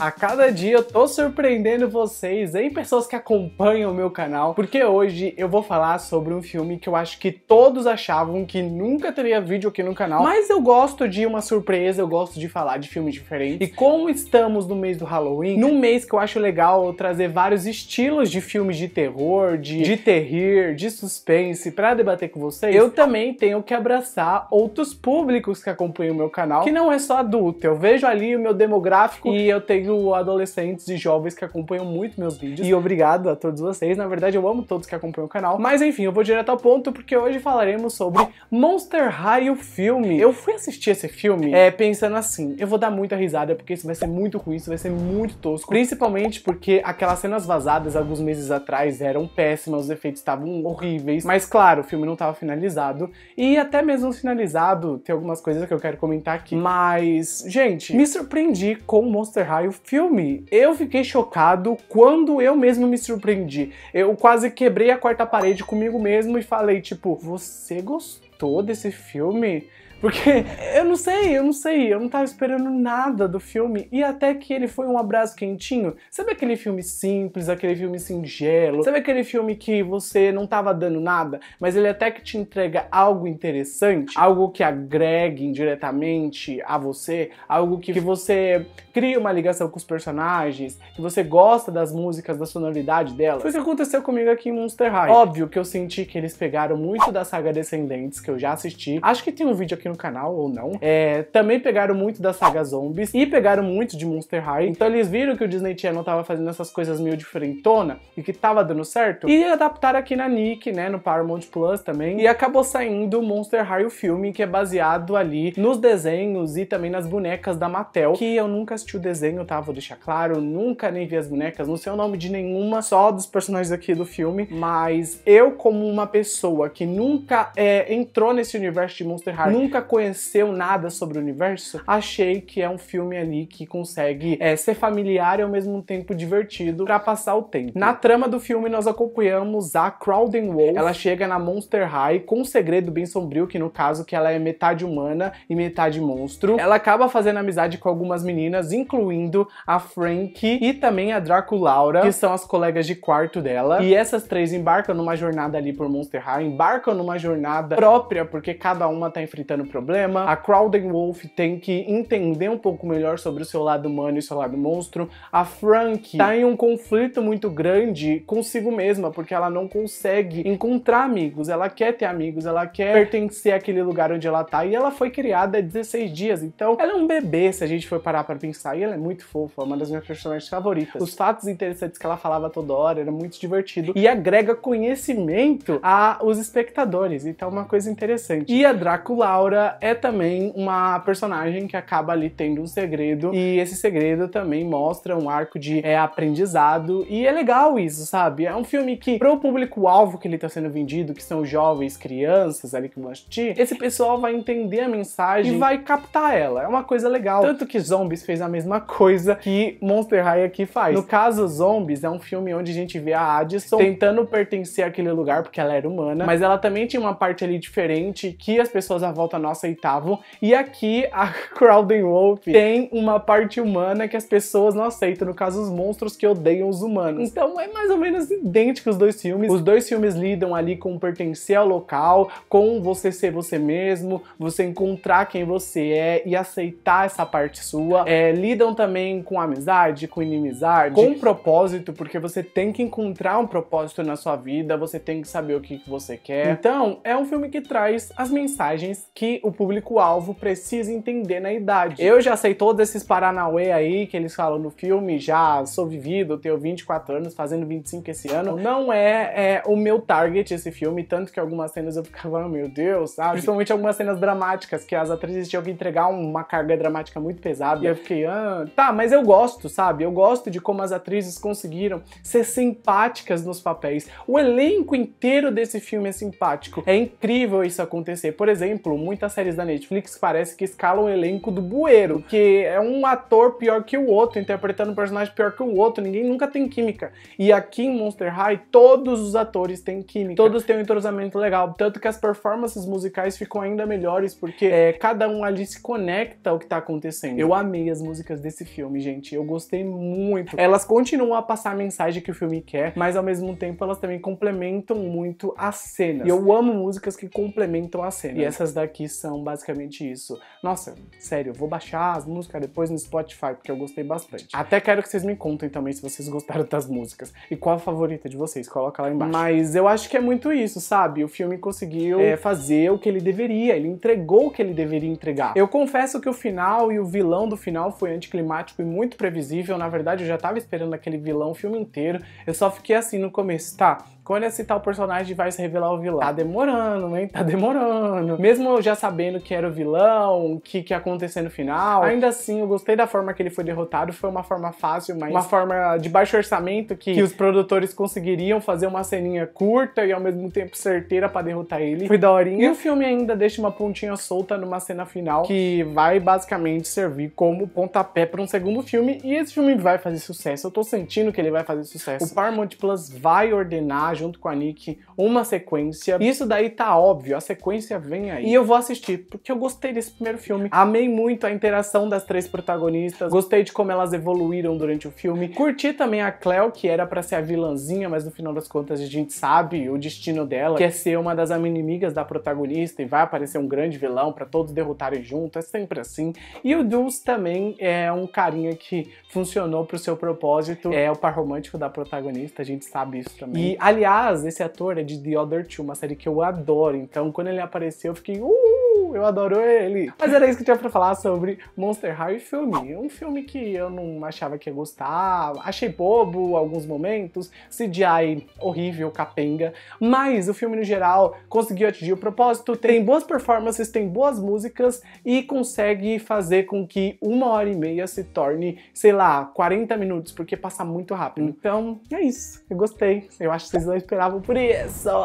A cada dia eu tô surpreendendo vocês, hein, pessoas que acompanham o meu canal, porque hoje eu vou falar sobre um filme que eu acho que todos achavam que nunca teria vídeo aqui no canal, mas eu gosto de uma surpresa, eu gosto de falar de filmes diferentes. E como estamos no mês do Halloween, num mês que eu acho legal eu trazer vários estilos de filmes de terror, de, de terrir, de suspense para debater com vocês, eu também tenho que abraçar outros públicos que acompanham o meu canal, que não é só adulto. Eu vejo ali o meu demográfico e eu tenho sigo adolescentes e jovens que acompanham muito meus vídeos. E obrigado a todos vocês. Na verdade, eu amo todos que acompanham o canal. Mas enfim, eu vou direto ao ponto porque hoje falaremos sobre Monster High, o filme. Eu fui assistir esse filme é, pensando assim, eu vou dar muita risada porque isso vai ser muito ruim, isso vai ser muito tosco. Principalmente porque aquelas cenas vazadas alguns meses atrás eram péssimas, os efeitos estavam horríveis. Mas claro, o filme não estava finalizado. E até mesmo finalizado, tem algumas coisas que eu quero comentar aqui. Mas, gente, me surpreendi com Monster High, o filme, eu fiquei chocado quando eu mesmo me surpreendi. Eu quase quebrei a quarta parede comigo mesmo e falei, tipo, você gostou desse filme? Porque eu não sei, eu não sei, eu não tava esperando nada do filme. E até que ele foi um abraço quentinho. Sabe aquele filme simples, aquele filme singelo? Sabe aquele filme que você não tava dando nada, mas ele até que te entrega algo interessante, algo que agregue indiretamente a você, algo que, que você cria uma ligação com os personagens, que você gosta das músicas, da sonoridade delas. Foi o que aconteceu comigo aqui em Monster High. Óbvio que eu senti que eles pegaram muito da saga Descendentes, que eu já assisti. Acho que tem um vídeo aqui no no canal ou não. É, também pegaram muito da saga Zombies e pegaram muito de Monster High. Então eles viram que o Disney Channel tava fazendo essas coisas meio diferentona e que tava dando certo e adaptaram aqui na Nick, né, no Paramount Plus também. E acabou saindo Monster High o filme, que é baseado ali nos desenhos e também nas bonecas da Mattel, que eu nunca assisti o desenho, tá? Vou deixar claro, nunca nem vi as bonecas, não sei o nome de nenhuma, só dos personagens aqui do filme, mas eu como uma pessoa que nunca é, entrou nesse universo de Monster High, nunca nunca conheceu nada sobre o universo, achei que é um filme ali que consegue é, ser familiar e ao mesmo tempo divertido para passar o tempo. Na trama do filme, nós acompanhamos a Crowden Wolf. Ela chega na Monster High com um segredo bem sombrio, que no caso que ela é metade humana e metade monstro. Ela acaba fazendo amizade com algumas meninas, incluindo a Frankie e também a Draculaura que são as colegas de quarto dela. E essas três embarcam numa jornada ali por Monster High, embarcam numa jornada própria, porque cada uma tá enfrentando o problema, a Crowden Wolf tem que entender um pouco melhor sobre o seu lado humano e o seu lado monstro, a Frank tá em um conflito muito grande consigo mesma, porque ela não consegue encontrar amigos, ela quer ter amigos, ela quer pertencer àquele lugar onde ela tá, e ela foi criada há 16 dias, então ela é um bebê, se a gente for parar pra pensar, e ela é muito fofa, uma das minhas personagens favoritas. Os fatos interessantes que ela falava toda hora, era muito divertido, e agrega conhecimento aos espectadores, então é uma coisa interessante. E a Drácula Laura Laura é também uma personagem que acaba ali tendo um segredo e esse segredo também mostra um arco de é, aprendizado e é legal isso, sabe? É um filme que pro público-alvo que ele tá sendo vendido, que são jovens, crianças ali que vão assistir, esse pessoal vai entender a mensagem e vai captar ela. É uma coisa legal. Tanto que Zombies fez a mesma coisa que Monster High aqui faz. No caso, Zombies é um filme onde a gente vê a Addison tentando pertencer àquele lugar porque ela era humana, mas ela também tinha uma parte ali diferente que as pessoas à volta não aceitavam E aqui a Crowden Wolf tem uma parte humana que as pessoas não aceitam, no caso os monstros que odeiam os humanos. Então é mais ou menos idêntico os dois filmes. Os dois filmes lidam ali com pertencer ao local, com você ser você mesmo, você encontrar quem você é e aceitar essa parte sua. É, lidam também com amizade, com inimizade, com propósito, porque você tem que encontrar um propósito na sua vida, você tem que saber o que você quer. Então, é um filme que traz as mensagens que o público-alvo precisa entender na idade. Eu já sei todos esses Paranauê aí que eles falam no filme, já sou vivido, tenho 24 anos, fazendo 25 esse ano. Não é, é o meu target esse filme, tanto que algumas cenas eu ficava, oh, meu Deus, sabe? Principalmente algumas cenas dramáticas, que as atrizes tinham que entregar uma carga dramática muito pesada. E eu fiquei, ah, tá, mas eu gosto, sabe? Eu gosto de como as atrizes conseguiram ser simpáticas nos papéis. O elenco inteiro desse filme é simpático. É incrível isso acontecer. Por exemplo, muita muitas séries da Netflix parece que escala o elenco do bueiro, que é um ator pior que o outro, interpretando um personagem pior que o outro, ninguém nunca tem química. E aqui em Monster High, todos os atores têm química, todos têm um entrosamento legal, tanto que as performances musicais ficam ainda melhores, porque é, cada um ali se conecta ao que tá acontecendo. Eu amei as músicas desse filme, gente, eu gostei muito. Elas continuam a passar a mensagem que o filme quer, mas ao mesmo tempo elas também complementam muito as cenas. E eu amo músicas que complementam as cenas. E essas daqui são basicamente isso. Nossa, sério, vou baixar as músicas depois no Spotify, porque eu gostei bastante. Até quero que vocês me contem também se vocês gostaram das músicas. E qual a favorita de vocês? Coloca lá embaixo. Mas eu acho que é muito isso, sabe? O filme conseguiu é. é, fazer o que ele deveria, ele entregou o que ele deveria entregar. Eu confesso que o final e o vilão do final foi anticlimático e muito previsível. Na verdade, eu já tava esperando aquele vilão o filme inteiro. Eu só fiquei assim no começo, tá? Quando esse tal personagem vai se revelar o vilão? Tá demorando, hein? Tá demorando. Mesmo eu já sabendo que era o vilão, o que, que ia acontecer no final, ainda assim eu gostei da forma que ele foi derrotado. Foi uma forma fácil, mas uma forma de baixo orçamento que, que os produtores conseguiriam fazer uma ceninha curta e ao mesmo tempo certeira para derrotar ele. Foi daorinha. E o filme ainda deixa uma pontinha solta numa cena final que vai basicamente servir como pontapé para um segundo filme. E esse filme vai fazer sucesso. Eu tô sentindo que ele vai fazer sucesso. O Paramount Plus vai ordenar junto com a Nick uma sequência. Isso daí tá óbvio, a sequência vem aí. E eu vou assistir, porque eu gostei desse primeiro filme. Amei muito a interação das três protagonistas, gostei de como elas evoluíram durante o filme. Curti também a Cleo, que era para ser a vilãzinha, mas no final das contas a gente sabe o destino dela, que é ser uma das inimigas da protagonista e vai aparecer um grande vilão para todos derrotarem junto, é sempre assim. E o Dulce também é um carinha que funcionou pro seu propósito, é o par romântico da protagonista, a gente sabe isso também. E, aliás, Aliás, esse ator é de The Other Two, uma série que eu adoro. Então, quando ele apareceu, eu fiquei. Uh! Uh, eu adoro ele! Mas era isso que eu tinha pra falar sobre Monster High filme. Um filme que eu não achava que ia gostar, achei bobo alguns momentos, CGI horrível, capenga, mas o filme no geral conseguiu atingir o propósito, tem boas performances, tem boas músicas e consegue fazer com que uma hora e meia se torne, sei lá, 40 minutos, porque passa muito rápido. Então, é isso. Eu gostei. Eu acho que vocês não esperavam por isso.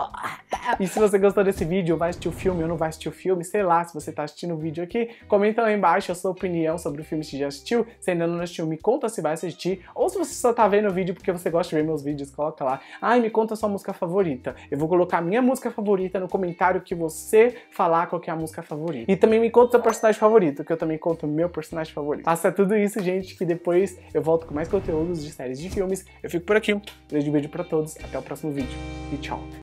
E se você gostou desse vídeo, vai assistir o filme ou não vai assistir o filme, sei lá, se você tá assistindo o vídeo aqui, comenta lá embaixo a sua opinião sobre o filme que já assistiu. Se ainda não assistiu, me conta se vai assistir. Ou se você só tá vendo o vídeo porque você gosta de ver meus vídeos, coloca lá. Ai, ah, me conta a sua música favorita. Eu vou colocar a minha música favorita no comentário que você falar qual é a música favorita. E também me conta o seu personagem favorito, que eu também conto o meu personagem favorito. Faça tudo isso, gente, que depois eu volto com mais conteúdos de séries de filmes. Eu fico por aqui. Um grande beijo pra todos. Até o próximo vídeo. E tchau.